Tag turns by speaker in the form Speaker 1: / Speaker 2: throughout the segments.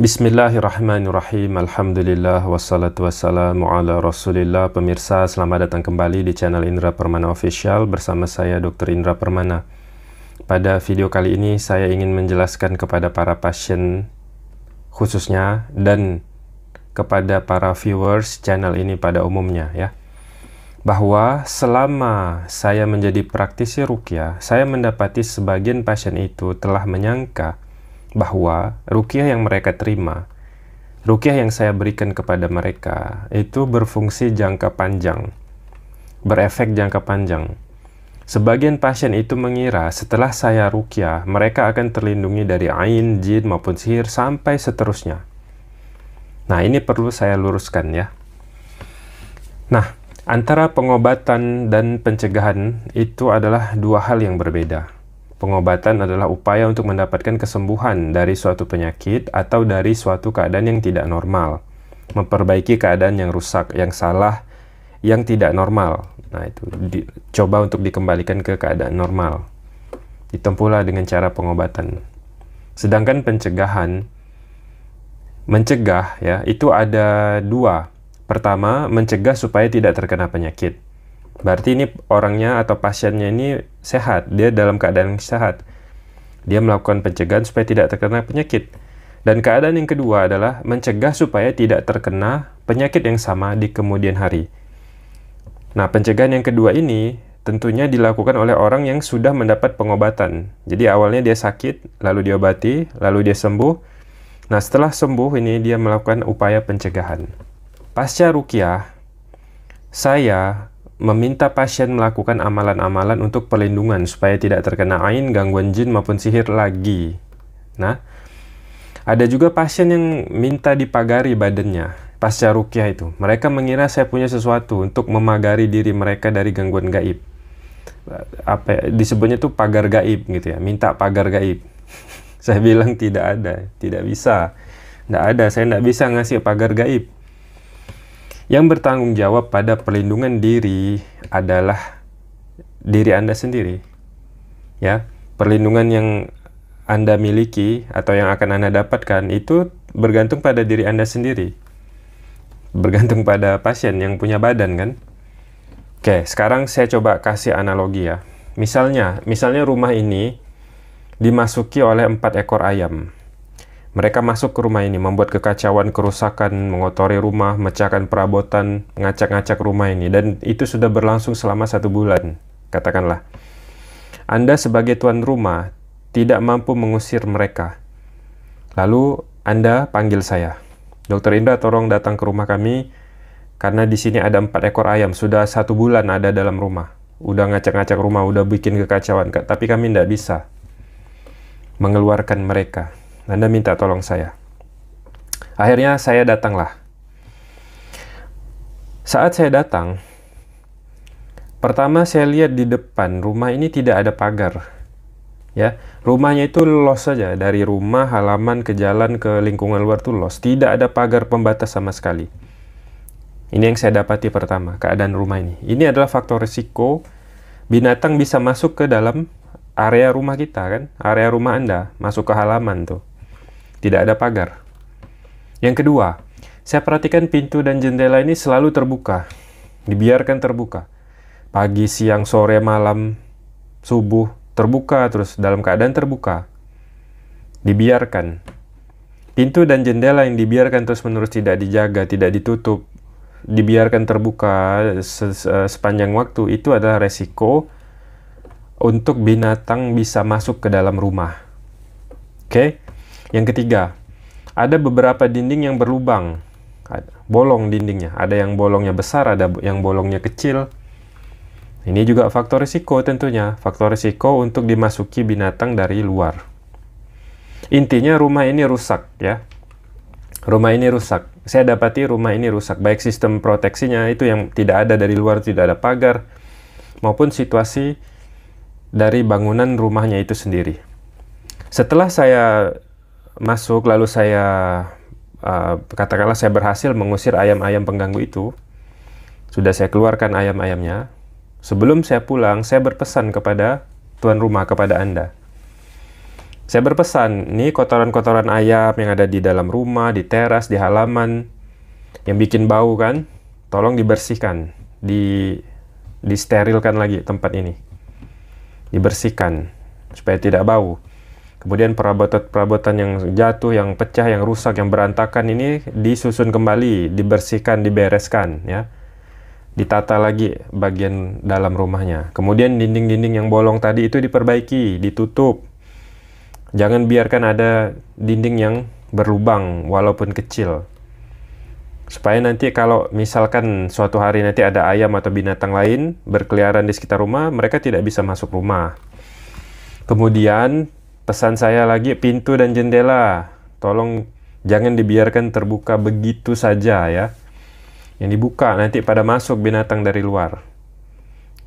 Speaker 1: Bismillahirrahmanirrahim. Alhamdulillah wassalatu wassalamu ala Rasulillah. Pemirsa, selamat datang kembali di channel Indra Permana Official bersama saya Dr. Indra Permana. Pada video kali ini saya ingin menjelaskan kepada para pasien khususnya dan kepada para viewers channel ini pada umumnya ya. Bahwa selama saya menjadi praktisi rukyah, saya mendapati sebagian pasien itu telah menyangka bahwa rukiah yang mereka terima, rukiah yang saya berikan kepada mereka itu berfungsi jangka panjang, berefek jangka panjang. Sebagian pasien itu mengira setelah saya rukiah, mereka akan terlindungi dari ain, jin, maupun sihir sampai seterusnya. Nah, ini perlu saya luruskan ya. Nah, antara pengobatan dan pencegahan itu adalah dua hal yang berbeda. Pengobatan adalah upaya untuk mendapatkan kesembuhan dari suatu penyakit atau dari suatu keadaan yang tidak normal, memperbaiki keadaan yang rusak, yang salah, yang tidak normal. Nah, itu di, coba untuk dikembalikan ke keadaan normal. Ditempuhlah dengan cara pengobatan. Sedangkan pencegahan mencegah ya, itu ada dua. Pertama, mencegah supaya tidak terkena penyakit. Berarti ini orangnya atau pasiennya ini sehat, dia dalam keadaan yang sehat. Dia melakukan pencegahan supaya tidak terkena penyakit. Dan keadaan yang kedua adalah mencegah supaya tidak terkena penyakit yang sama di kemudian hari. Nah, pencegahan yang kedua ini tentunya dilakukan oleh orang yang sudah mendapat pengobatan. Jadi awalnya dia sakit, lalu diobati, lalu dia sembuh. Nah, setelah sembuh ini dia melakukan upaya pencegahan. Pasca rukyah, saya meminta pasien melakukan amalan-amalan untuk perlindungan supaya tidak terkena ain, gangguan jin maupun sihir lagi. Nah, ada juga pasien yang minta dipagari badannya pasca rukyah itu. Mereka mengira saya punya sesuatu untuk memagari diri mereka dari gangguan gaib. Apa disebutnya tuh pagar gaib gitu ya, minta pagar gaib. saya bilang tidak ada, tidak bisa. Tidak ada, saya tidak bisa ngasih pagar gaib. Yang bertanggung jawab pada perlindungan diri adalah diri Anda sendiri. Ya, perlindungan yang Anda miliki atau yang akan Anda dapatkan itu bergantung pada diri Anda sendiri. Bergantung pada pasien yang punya badan kan? Oke, sekarang saya coba kasih analogi ya. Misalnya, misalnya rumah ini dimasuki oleh empat ekor ayam. Mereka masuk ke rumah ini, membuat kekacauan, kerusakan, mengotori rumah, mecahkan perabotan, ngacak-ngacak rumah ini. Dan itu sudah berlangsung selama satu bulan, katakanlah. Anda sebagai tuan rumah tidak mampu mengusir mereka. Lalu Anda panggil saya. Dokter Indra tolong datang ke rumah kami karena di sini ada empat ekor ayam. Sudah satu bulan ada dalam rumah. Udah ngacak-ngacak rumah, udah bikin kekacauan. Tapi kami tidak bisa mengeluarkan mereka. Anda minta tolong saya. Akhirnya saya datanglah. Saat saya datang, pertama saya lihat di depan rumah ini tidak ada pagar. Ya, rumahnya itu los saja dari rumah halaman ke jalan ke lingkungan luar tuh los, tidak ada pagar pembatas sama sekali. Ini yang saya dapati pertama, keadaan rumah ini. Ini adalah faktor risiko binatang bisa masuk ke dalam area rumah kita kan, area rumah Anda, masuk ke halaman tuh tidak ada pagar. Yang kedua, saya perhatikan pintu dan jendela ini selalu terbuka, dibiarkan terbuka. Pagi, siang, sore, malam, subuh, terbuka terus dalam keadaan terbuka. Dibiarkan. Pintu dan jendela yang dibiarkan terus-menerus tidak dijaga, tidak ditutup, dibiarkan terbuka se sepanjang waktu itu adalah resiko untuk binatang bisa masuk ke dalam rumah. Oke? Okay? Yang ketiga, ada beberapa dinding yang berlubang. Bolong dindingnya, ada yang bolongnya besar, ada yang bolongnya kecil. Ini juga faktor risiko tentunya, faktor risiko untuk dimasuki binatang dari luar. Intinya rumah ini rusak ya. Rumah ini rusak. Saya dapati rumah ini rusak, baik sistem proteksinya itu yang tidak ada dari luar, tidak ada pagar, maupun situasi dari bangunan rumahnya itu sendiri. Setelah saya masuk lalu saya uh, katakanlah saya berhasil mengusir ayam-ayam pengganggu itu. Sudah saya keluarkan ayam-ayamnya. Sebelum saya pulang, saya berpesan kepada tuan rumah kepada Anda. Saya berpesan, ini kotoran-kotoran ayam yang ada di dalam rumah, di teras, di halaman yang bikin bau kan, tolong dibersihkan, di disterilkan lagi tempat ini. Dibersihkan supaya tidak bau. Kemudian perabotan-perabotan yang jatuh, yang pecah, yang rusak, yang berantakan ini disusun kembali, dibersihkan, dibereskan ya. Ditata lagi bagian dalam rumahnya. Kemudian dinding-dinding yang bolong tadi itu diperbaiki, ditutup. Jangan biarkan ada dinding yang berlubang walaupun kecil supaya nanti kalau misalkan suatu hari nanti ada ayam atau binatang lain berkeliaran di sekitar rumah, mereka tidak bisa masuk rumah. Kemudian Pesan saya lagi, pintu dan jendela, tolong jangan dibiarkan terbuka begitu saja ya. Yang dibuka nanti pada masuk binatang dari luar.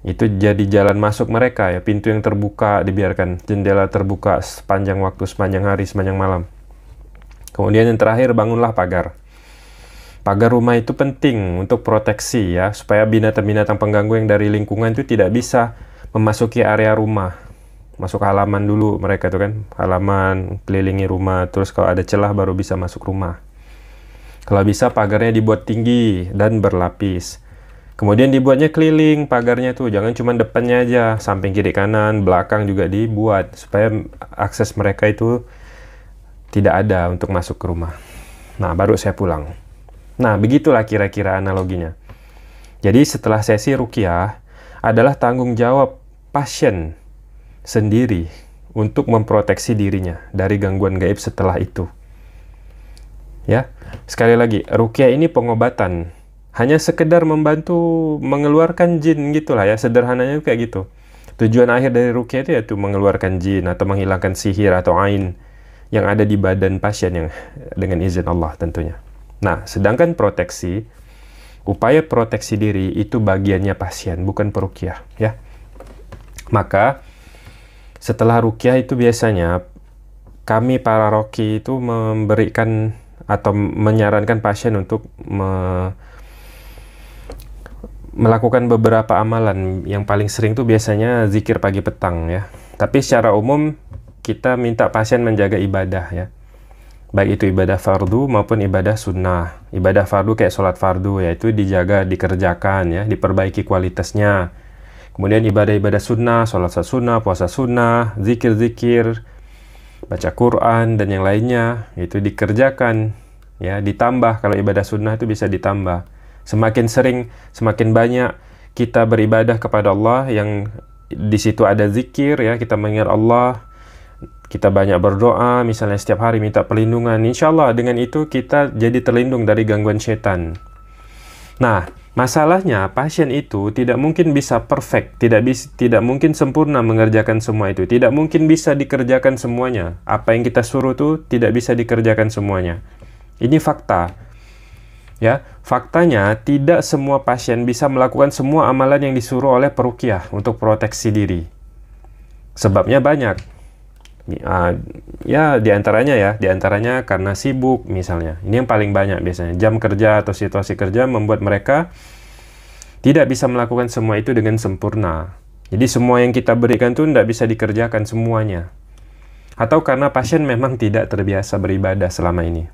Speaker 1: Itu jadi jalan masuk mereka ya, pintu yang terbuka dibiarkan, jendela terbuka sepanjang waktu, sepanjang hari, sepanjang malam. Kemudian yang terakhir, bangunlah pagar. Pagar rumah itu penting untuk proteksi ya, supaya binatang-binatang pengganggu yang dari lingkungan itu tidak bisa memasuki area rumah masuk ke halaman dulu mereka tuh kan halaman kelilingi rumah terus kalau ada celah baru bisa masuk rumah kalau bisa pagarnya dibuat tinggi dan berlapis kemudian dibuatnya keliling pagarnya tuh jangan cuma depannya aja samping kiri kanan belakang juga dibuat supaya akses mereka itu tidak ada untuk masuk ke rumah nah baru saya pulang nah begitulah kira-kira analoginya jadi setelah sesi rukiah adalah tanggung jawab pasien sendiri untuk memproteksi dirinya dari gangguan gaib setelah itu. Ya, sekali lagi, rukyah ini pengobatan, hanya sekedar membantu mengeluarkan jin gitulah ya, sederhananya kayak gitu. Tujuan akhir dari rukia itu yaitu mengeluarkan jin atau menghilangkan sihir atau ain yang ada di badan pasien yang dengan izin Allah tentunya. Nah, sedangkan proteksi upaya proteksi diri itu bagiannya pasien bukan perukiah ya. Maka setelah rukyah itu biasanya kami para roki itu memberikan atau menyarankan pasien untuk me melakukan beberapa amalan yang paling sering tuh biasanya zikir pagi petang ya tapi secara umum kita minta pasien menjaga ibadah ya baik itu ibadah fardu maupun ibadah sunnah ibadah fardu kayak sholat fardu yaitu dijaga dikerjakan ya diperbaiki kualitasnya Kemudian ibadah-ibadah sunnah, sholat sunnah, puasa sunnah, zikir-zikir, baca Quran dan yang lainnya itu dikerjakan ya ditambah kalau ibadah sunnah itu bisa ditambah semakin sering semakin banyak kita beribadah kepada Allah yang di situ ada zikir ya kita mengingat Allah kita banyak berdoa, misalnya setiap hari minta perlindungan. Insya Allah dengan itu kita jadi terlindung dari gangguan setan. Nah, Masalahnya, pasien itu tidak mungkin bisa perfect, tidak bis, tidak mungkin sempurna mengerjakan semua itu, tidak mungkin bisa dikerjakan semuanya. Apa yang kita suruh tuh tidak bisa dikerjakan semuanya. Ini fakta. Ya, faktanya tidak semua pasien bisa melakukan semua amalan yang disuruh oleh perukiah untuk proteksi diri. Sebabnya banyak uh, ya diantaranya ya diantaranya karena sibuk misalnya ini yang paling banyak biasanya jam kerja atau situasi kerja membuat mereka tidak bisa melakukan semua itu dengan sempurna jadi semua yang kita berikan tuh tidak bisa dikerjakan semuanya atau karena pasien memang tidak terbiasa beribadah selama ini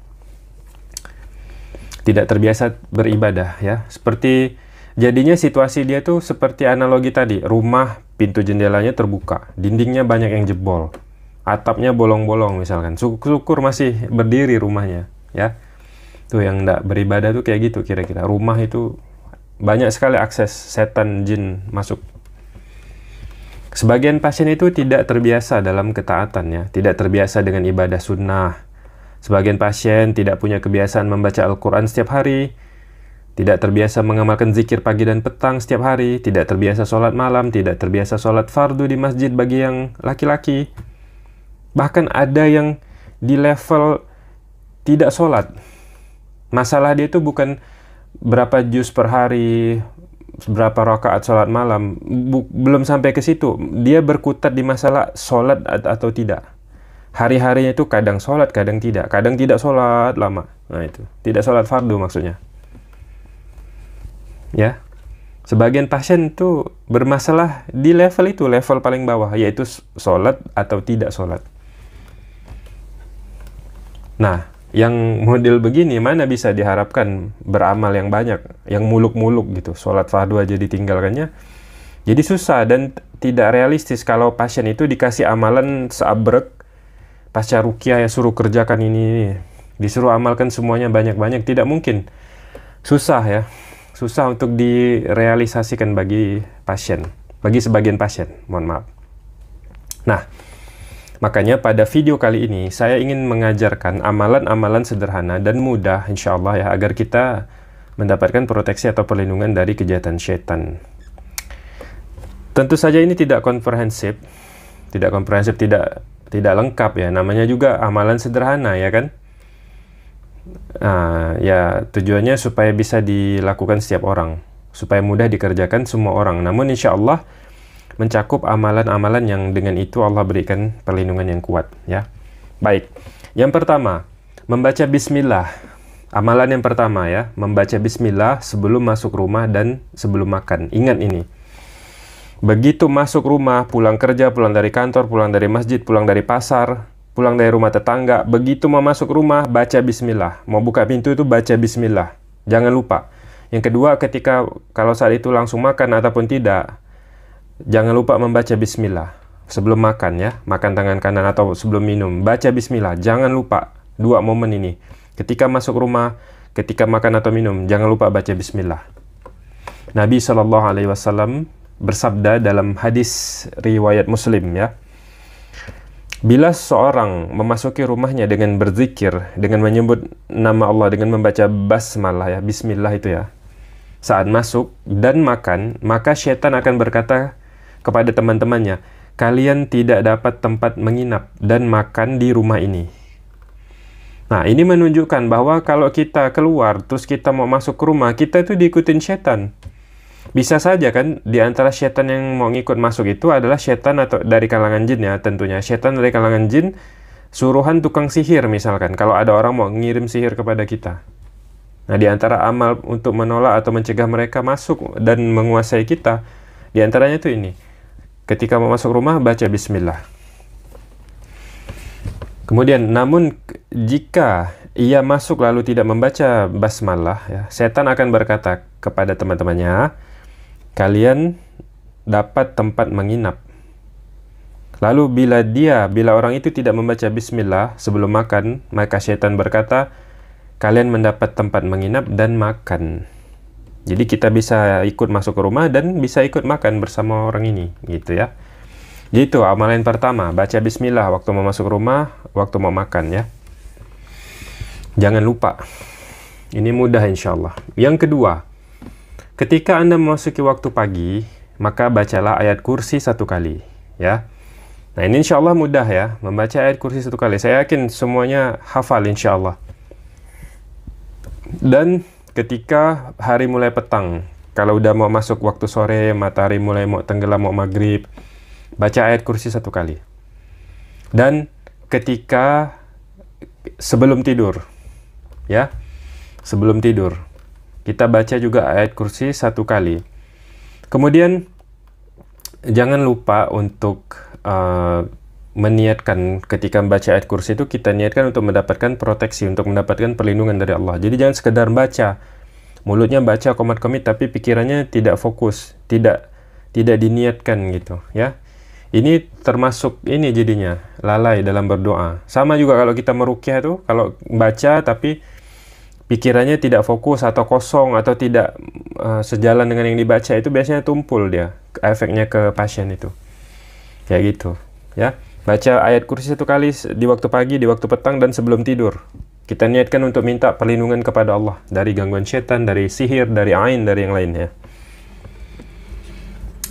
Speaker 1: tidak terbiasa beribadah ya seperti jadinya situasi dia tuh seperti analogi tadi rumah pintu jendelanya terbuka dindingnya banyak yang jebol atapnya bolong-bolong misalkan syukur masih berdiri rumahnya ya tuh yang tidak beribadah tuh kayak gitu kira-kira rumah itu banyak sekali akses setan jin masuk Sebagian pasien itu tidak terbiasa dalam ketaatan ya, tidak terbiasa dengan ibadah sunnah. Sebagian pasien tidak punya kebiasaan membaca Al-Quran setiap hari, tidak terbiasa mengamalkan zikir pagi dan petang setiap hari, tidak terbiasa sholat malam, tidak terbiasa sholat fardu di masjid bagi yang laki-laki, Bahkan ada yang di level tidak sholat. Masalah dia itu bukan berapa jus per hari, berapa rakaat sholat malam, belum sampai ke situ. Dia berkutat di masalah sholat atau tidak. Hari-harinya itu kadang sholat, kadang tidak. Kadang tidak sholat lama. Nah itu, tidak sholat fardu maksudnya. Ya, sebagian pasien itu bermasalah di level itu, level paling bawah, yaitu sholat atau tidak sholat. Nah, yang model begini mana bisa diharapkan beramal yang banyak, yang muluk-muluk gitu. Sholat fardu aja ditinggalkannya. Jadi susah dan tidak realistis kalau pasien itu dikasih amalan seabrek pasca rukia ya suruh kerjakan ini, ini disuruh amalkan semuanya banyak-banyak tidak mungkin susah ya susah untuk direalisasikan bagi pasien bagi sebagian pasien mohon maaf nah Makanya pada video kali ini saya ingin mengajarkan amalan-amalan sederhana dan mudah insya Allah ya agar kita mendapatkan proteksi atau perlindungan dari kejahatan setan. Tentu saja ini tidak komprehensif, tidak komprehensif, tidak tidak lengkap ya. Namanya juga amalan sederhana ya kan. Nah, ya tujuannya supaya bisa dilakukan setiap orang, supaya mudah dikerjakan semua orang. Namun insya Allah mencakup amalan-amalan yang dengan itu Allah berikan perlindungan yang kuat ya. Baik. Yang pertama, membaca bismillah. Amalan yang pertama ya, membaca bismillah sebelum masuk rumah dan sebelum makan. Ingat ini. Begitu masuk rumah, pulang kerja, pulang dari kantor, pulang dari masjid, pulang dari pasar, pulang dari rumah tetangga, begitu mau masuk rumah baca bismillah. Mau buka pintu itu baca bismillah. Jangan lupa. Yang kedua, ketika kalau saat itu langsung makan ataupun tidak, Jangan lupa membaca bismillah sebelum makan ya, makan tangan kanan atau sebelum minum. Baca bismillah, jangan lupa dua momen ini. Ketika masuk rumah, ketika makan atau minum, jangan lupa baca bismillah. Nabi saw bersabda dalam hadis riwayat Muslim ya. Bila seorang memasuki rumahnya dengan berzikir, dengan menyebut nama Allah, dengan membaca basmalah ya, bismillah itu ya. Saat masuk dan makan, maka syaitan akan berkata kepada teman-temannya, kalian tidak dapat tempat menginap dan makan di rumah ini. Nah, ini menunjukkan bahwa kalau kita keluar, terus kita mau masuk ke rumah, kita itu diikutin setan. Bisa saja kan, di antara setan yang mau ngikut masuk itu adalah setan atau dari kalangan jin ya tentunya. Setan dari kalangan jin, suruhan tukang sihir misalkan, kalau ada orang mau ngirim sihir kepada kita. Nah, di antara amal untuk menolak atau mencegah mereka masuk dan menguasai kita, di antaranya itu ini Ketika mau masuk rumah, baca bismillah. Kemudian, namun jika ia masuk lalu tidak membaca basmalah, ya, setan akan berkata kepada teman-temannya, kalian dapat tempat menginap. Lalu bila dia, bila orang itu tidak membaca bismillah sebelum makan, maka setan berkata, kalian mendapat tempat menginap dan makan. Jadi kita bisa ikut masuk ke rumah dan bisa ikut makan bersama orang ini gitu ya. Jadi itu amalan pertama, baca bismillah waktu mau masuk rumah, waktu mau makan ya. Jangan lupa. Ini mudah Insya Allah. Yang kedua, ketika Anda memasuki waktu pagi, maka bacalah ayat kursi satu kali ya. Nah ini insya Allah mudah ya Membaca ayat kursi satu kali Saya yakin semuanya hafal insya Allah Dan ketika hari mulai petang kalau udah mau masuk waktu sore matahari mulai mau tenggelam mau maghrib baca ayat kursi satu kali dan ketika sebelum tidur ya sebelum tidur kita baca juga ayat kursi satu kali kemudian jangan lupa untuk uh, meniatkan ketika membaca ayat kursi itu kita niatkan untuk mendapatkan proteksi, untuk mendapatkan perlindungan dari Allah. Jadi jangan sekedar baca. Mulutnya baca komat komit tapi pikirannya tidak fokus, tidak tidak diniatkan gitu, ya. Ini termasuk ini jadinya lalai dalam berdoa. Sama juga kalau kita merukyah tuh, kalau baca tapi pikirannya tidak fokus atau kosong atau tidak uh, sejalan dengan yang dibaca itu biasanya tumpul dia efeknya ke pasien itu. Kayak gitu, ya. Baca ayat kursi satu kali di waktu pagi, di waktu petang, dan sebelum tidur. Kita niatkan untuk minta perlindungan kepada Allah dari gangguan setan, dari sihir, dari ain, dari yang lainnya.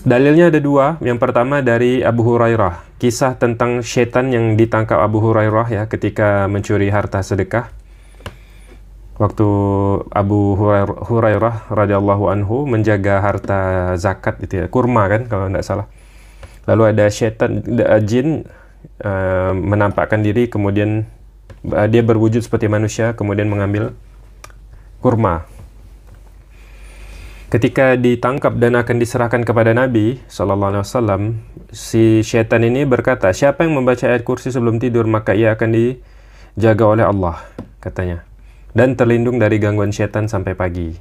Speaker 1: Dalilnya ada dua. Yang pertama dari Abu Hurairah. Kisah tentang setan yang ditangkap Abu Hurairah ya ketika mencuri harta sedekah. Waktu Abu Hurairah radhiyallahu anhu menjaga harta zakat itu ya, kurma kan kalau tidak salah Lalu ada syaitan jin uh, menampakkan diri kemudian uh, dia berwujud seperti manusia kemudian mengambil kurma. Ketika ditangkap dan akan diserahkan kepada Nabi sallallahu alaihi wasallam, si syaitan ini berkata, "Siapa yang membaca ayat kursi sebelum tidur, maka ia akan dijaga oleh Allah," katanya. Dan terlindung dari gangguan syaitan sampai pagi.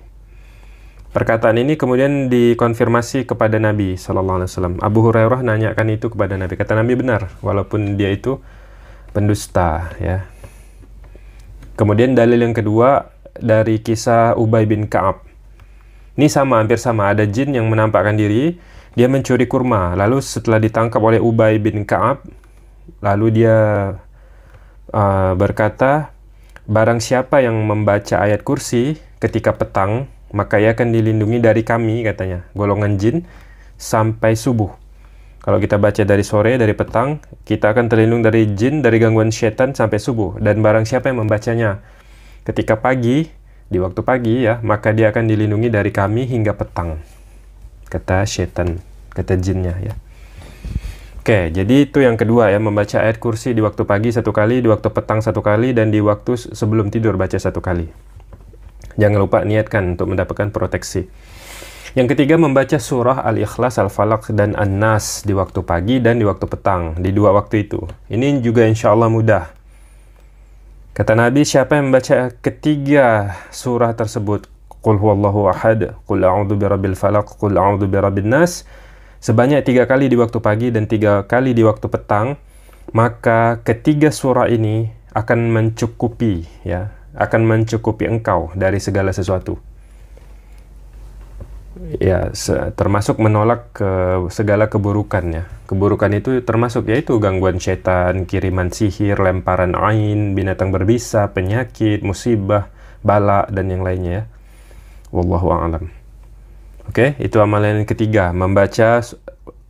Speaker 1: Perkataan ini kemudian dikonfirmasi kepada Nabi saw. Abu Hurairah nanyakan itu kepada Nabi. Kata Nabi benar, walaupun dia itu pendusta. Ya. Kemudian dalil yang kedua dari kisah Ubay bin Kaab. Ini sama, hampir sama. Ada jin yang menampakkan diri, dia mencuri kurma. Lalu setelah ditangkap oleh Ubay bin Kaab, lalu dia uh, berkata, barang siapa yang membaca ayat kursi ketika petang, maka ia akan dilindungi dari kami, katanya, golongan jin, sampai subuh. Kalau kita baca dari sore, dari petang, kita akan terlindung dari jin, dari gangguan setan sampai subuh. Dan barang siapa yang membacanya ketika pagi, di waktu pagi ya, maka dia akan dilindungi dari kami hingga petang. Kata setan, kata jinnya ya. Oke, jadi itu yang kedua ya, membaca ayat kursi di waktu pagi satu kali, di waktu petang satu kali, dan di waktu sebelum tidur baca satu kali. Jangan lupa niatkan untuk mendapatkan proteksi. Yang ketiga, membaca surah Al-Ikhlas, Al-Falaq, dan An-Nas di waktu pagi dan di waktu petang, di dua waktu itu. Ini juga insya Allah mudah. Kata Nabi, siapa yang membaca ketiga surah tersebut, Qul huwallahu ahad, Qul a'udhu birabil falak, Qul a'udhu birabil nas, sebanyak tiga kali di waktu pagi dan tiga kali di waktu petang, maka ketiga surah ini akan mencukupi ya akan mencukupi engkau dari segala sesuatu. Ya, se termasuk menolak ke segala keburukannya. Keburukan itu termasuk yaitu gangguan setan, kiriman sihir, lemparan ain, binatang berbisa, penyakit, musibah, bala dan yang lainnya ya. Wallahu a'lam. Oke, okay, itu amalan yang ketiga, membaca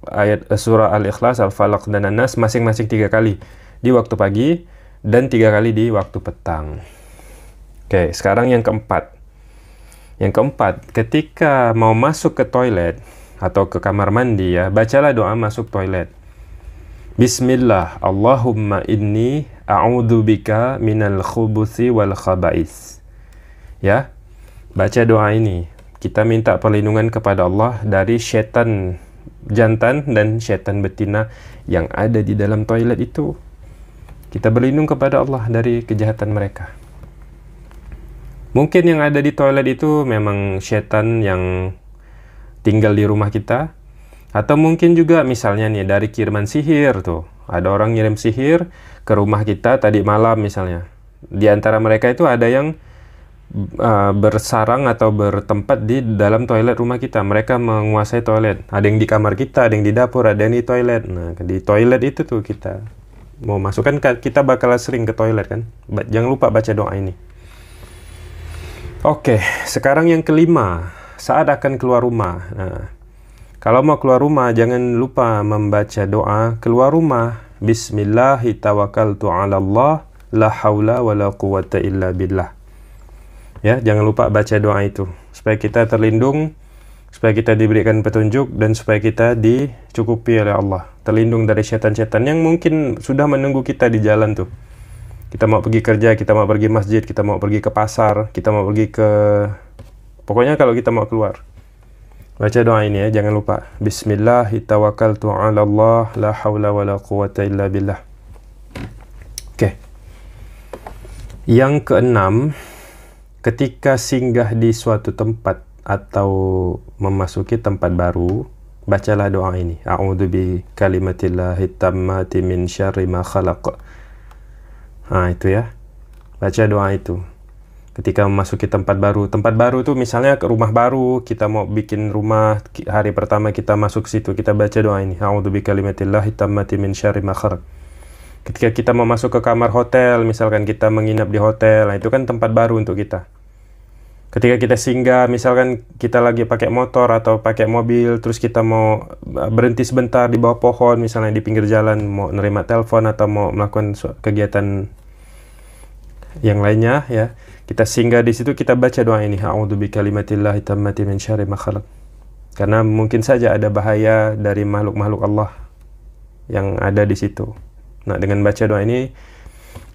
Speaker 1: ayat eh, surah Al-Ikhlas, Al-Falaq dan An-Nas masing-masing tiga kali di waktu pagi dan tiga kali di waktu petang. Oke, sekarang yang keempat. Yang keempat, ketika mau masuk ke toilet atau ke kamar mandi ya, bacalah doa masuk toilet. Bismillah, Allahumma inni a'udzubika minal khubuthi wal khaba'is. Ya, baca doa ini. Kita minta perlindungan kepada Allah dari setan jantan dan setan betina yang ada di dalam toilet itu. Kita berlindung kepada Allah dari kejahatan mereka. Mungkin yang ada di toilet itu memang setan yang tinggal di rumah kita. Atau mungkin juga misalnya nih dari kiriman sihir tuh. Ada orang ngirim sihir ke rumah kita tadi malam misalnya. Di antara mereka itu ada yang uh, bersarang atau bertempat di dalam toilet rumah kita. Mereka menguasai toilet. Ada yang di kamar kita, ada yang di dapur, ada yang di toilet. Nah, di toilet itu tuh kita mau masukkan kita bakal sering ke toilet kan. Jangan lupa baca doa ini. Oke, sekarang yang kelima, saat akan keluar rumah. Nah, kalau mau keluar rumah, jangan lupa membaca doa keluar rumah. Bismillahirrahmanirrahim. la haula wa la quwata illa Ya, jangan lupa baca doa itu. Supaya kita terlindung, supaya kita diberikan petunjuk, dan supaya kita dicukupi oleh Allah. Terlindung dari setan-setan yang mungkin sudah menunggu kita di jalan tuh kita mau pergi kerja, kita mau pergi masjid, kita mau pergi ke pasar, kita mau pergi ke pokoknya kalau kita mau keluar. Baca doa ini ya, jangan lupa. Bismillah, tawakkaltu 'ala Allah, la haula wala quwata illa billah. Oke. Okay. Yang keenam, ketika singgah di suatu tempat atau memasuki tempat baru, bacalah doa ini. A'udzu bi kalimatillahit tammati min syarri ma khalaq. Nah, itu ya. Baca doa itu. Ketika memasuki tempat baru. Tempat baru itu misalnya ke rumah baru, kita mau bikin rumah, hari pertama kita masuk situ, kita baca doa ini. A'udzu bikalimatillahi tammati min syari ma Ketika kita mau masuk ke kamar hotel, misalkan kita menginap di hotel, nah itu kan tempat baru untuk kita ketika kita singgah misalkan kita lagi pakai motor atau pakai mobil terus kita mau e, berhenti sebentar di bawah pohon misalnya di pinggir jalan mau nerima telepon atau mau melakukan kegiatan yang lainnya ya kita singgah di situ kita baca doa ini a'udzu bikalimatillahi tammati min syarri ma khalaq karena mungkin saja ada bahaya dari makhluk-makhluk Allah yang ada di situ nah dengan baca doa ini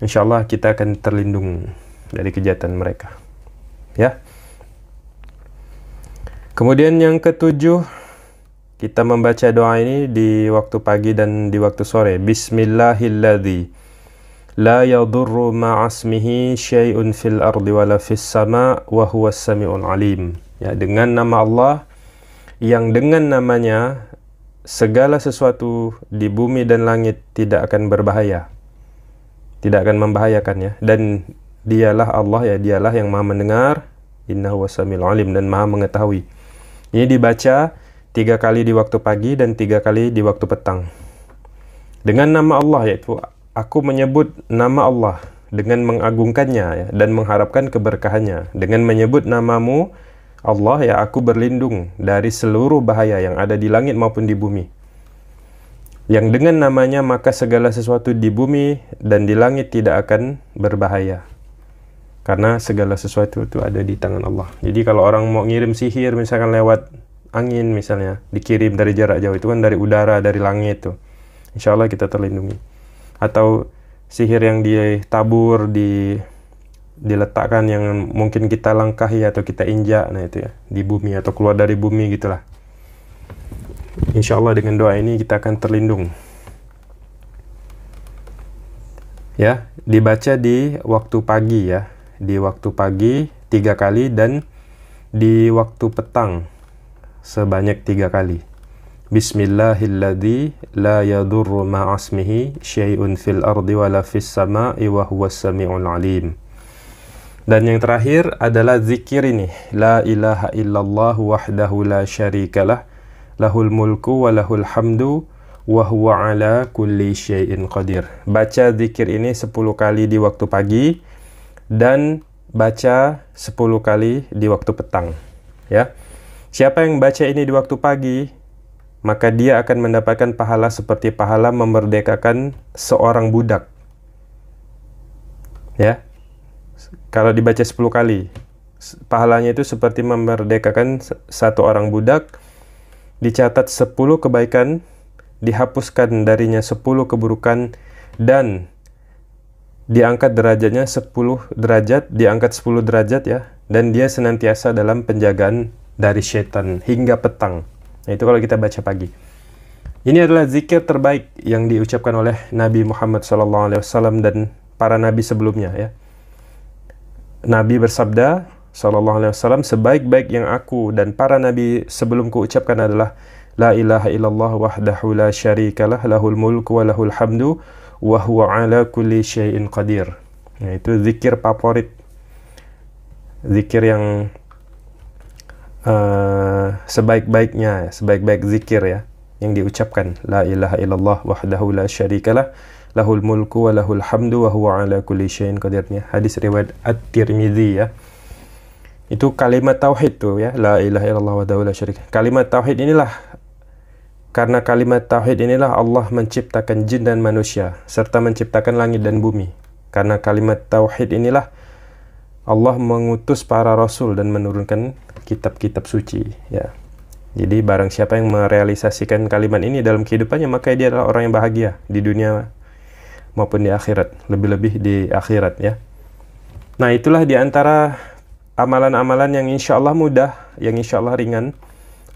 Speaker 1: insyaallah kita akan terlindung dari kejahatan mereka ya. Kemudian yang ketujuh, kita membaca doa ini di waktu pagi dan di waktu sore. Bismillahilladzi la yadurru ma'asmihi syai'un fil ardi wala fis sama wa huwas samiul alim. Ya, dengan nama Allah yang dengan namanya segala sesuatu di bumi dan langit tidak akan berbahaya. Tidak akan membahayakannya dan dialah Allah ya dialah yang maha mendengar innahu wasamil alim dan maha mengetahui ini dibaca tiga kali di waktu pagi dan tiga kali di waktu petang dengan nama Allah yaitu aku menyebut nama Allah dengan mengagungkannya ya, dan mengharapkan keberkahannya dengan menyebut namamu Allah ya aku berlindung dari seluruh bahaya yang ada di langit maupun di bumi yang dengan namanya maka segala sesuatu di bumi dan di langit tidak akan berbahaya karena segala sesuatu itu ada di tangan Allah. Jadi kalau orang mau ngirim sihir misalkan lewat angin misalnya, dikirim dari jarak jauh itu kan dari udara, dari langit tuh. Insya Allah kita terlindungi. Atau sihir yang ditabur, di diletakkan yang mungkin kita langkahi atau kita injak, nah itu ya, di bumi atau keluar dari bumi gitulah. Insya Allah dengan doa ini kita akan terlindung. Ya, dibaca di waktu pagi ya, di waktu pagi tiga kali dan di waktu petang sebanyak tiga kali. Bismillahilladzi la yadurru ma'asmihi syai'un fil ardi wala fis sama'i wa huwas sami'ul alim. Dan yang terakhir adalah zikir ini. La ilaha illallah wahdahu la syarikalah. Lahul mulku wa lahul hamdu wa huwa ala kulli syai'in qadir. Baca zikir ini 10 kali di waktu pagi, dan baca 10 kali di waktu petang. Ya. Siapa yang baca ini di waktu pagi, maka dia akan mendapatkan pahala seperti pahala memerdekakan seorang budak. Ya. Kalau dibaca 10 kali, pahalanya itu seperti memerdekakan satu orang budak, dicatat 10 kebaikan, dihapuskan darinya 10 keburukan dan diangkat derajatnya 10 derajat, diangkat 10 derajat ya, dan dia senantiasa dalam penjagaan dari setan hingga petang. Nah, itu kalau kita baca pagi. Ini adalah zikir terbaik yang diucapkan oleh Nabi Muhammad SAW dan para nabi sebelumnya ya. Nabi bersabda SAW sebaik-baik yang aku dan para nabi sebelumku ucapkan adalah La ilaha illallah wahdahu la syarikalah lahul mulku wa lahul hamdu wa huwa ala kulli syai'in qadir. Nah, itu zikir favorit. Zikir yang uh, sebaik-baiknya, ya, sebaik-baik zikir ya yang diucapkan la ilaha illallah wahdahu la syarikalah lahul mulku wa lahul hamdu wa huwa ala kulli syai'in qadirnya hadis riwayat at tirmidzi ya itu kalimat tauhid tuh ya la ilaha illallah wahdahu la syarikalah kalimat tauhid inilah karena kalimat tauhid inilah Allah menciptakan jin dan manusia serta menciptakan langit dan bumi. Karena kalimat tauhid inilah Allah mengutus para rasul dan menurunkan kitab-kitab suci, ya. Jadi barang siapa yang merealisasikan kalimat ini dalam kehidupannya maka dia adalah orang yang bahagia di dunia maupun di akhirat, lebih-lebih di akhirat ya. Nah itulah di antara amalan-amalan yang insya Allah mudah, yang insya Allah ringan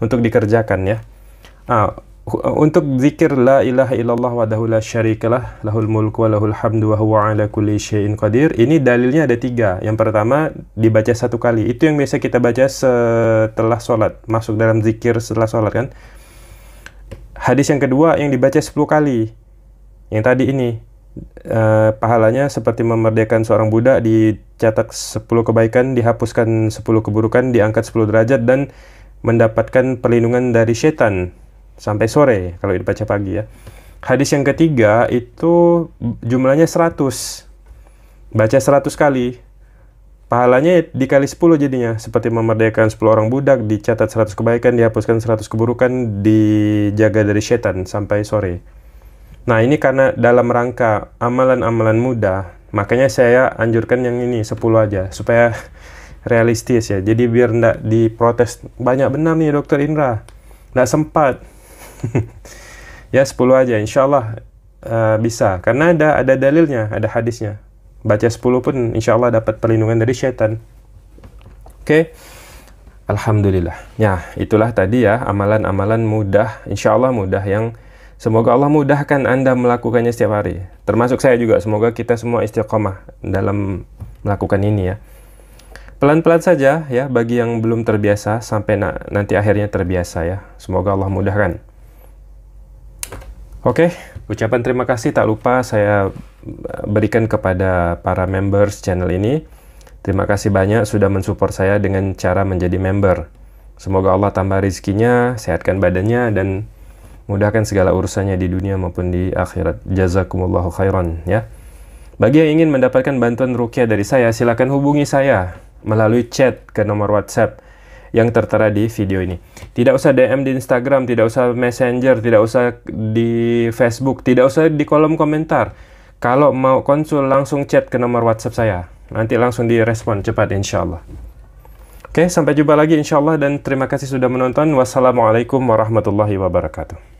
Speaker 1: untuk dikerjakan ya. Ah, untuk zikir la ilaha illallah dahu la syarikalah lahul mulku wa lahul hamdu wa huwa ala kulli syai'in qadir ini dalilnya ada tiga yang pertama dibaca satu kali itu yang biasa kita baca setelah sholat masuk dalam zikir setelah sholat kan hadis yang kedua yang dibaca sepuluh kali yang tadi ini uh, pahalanya seperti memerdekakan seorang budak dicatat 10 kebaikan dihapuskan 10 keburukan diangkat 10 derajat dan mendapatkan perlindungan dari setan sampai sore kalau dibaca pagi ya. Hadis yang ketiga itu jumlahnya 100. Baca 100 kali. Pahalanya dikali 10 jadinya. Seperti memerdekakan 10 orang budak, dicatat 100 kebaikan, dihapuskan 100 keburukan, dijaga dari setan sampai sore. Nah ini karena dalam rangka amalan-amalan muda, makanya saya anjurkan yang ini 10 aja, supaya realistis ya. Jadi biar ndak diprotes, banyak benar nih dokter Indra, ndak sempat, ya 10 aja insya Allah uh, eh, bisa karena ada ada dalilnya ada hadisnya baca 10 pun insya Allah dapat perlindungan dari syaitan oke okay? Alhamdulillah ya itulah tadi ya amalan-amalan mudah insya Allah mudah yang Semoga Allah mudahkan Anda melakukannya setiap hari. Termasuk saya juga, semoga kita semua istiqomah dalam melakukan ini ya. Pelan-pelan saja ya bagi yang belum terbiasa sampai na nanti akhirnya terbiasa ya. Semoga Allah mudahkan. Oke, okay, ucapan terima kasih tak lupa saya eh, berikan kepada para members channel ini. Terima kasih banyak sudah mensupport saya dengan cara menjadi member. Semoga Allah tambah rizkinya, sehatkan badannya, dan mudahkan segala urusannya di dunia maupun di akhirat. Jazakumullahu khairan, ya. Bagi yang ingin mendapatkan bantuan rukyah dari saya, silakan hubungi saya melalui chat ke nomor WhatsApp yang tertera di video ini. Tidak usah DM di Instagram, tidak usah Messenger, tidak usah di Facebook, tidak usah di kolom komentar. Kalau mau konsul langsung chat ke nomor WhatsApp saya. Nanti langsung direspon cepat insya Allah. Oke, sampai jumpa lagi insya Allah dan terima kasih sudah menonton. Wassalamualaikum warahmatullahi wabarakatuh.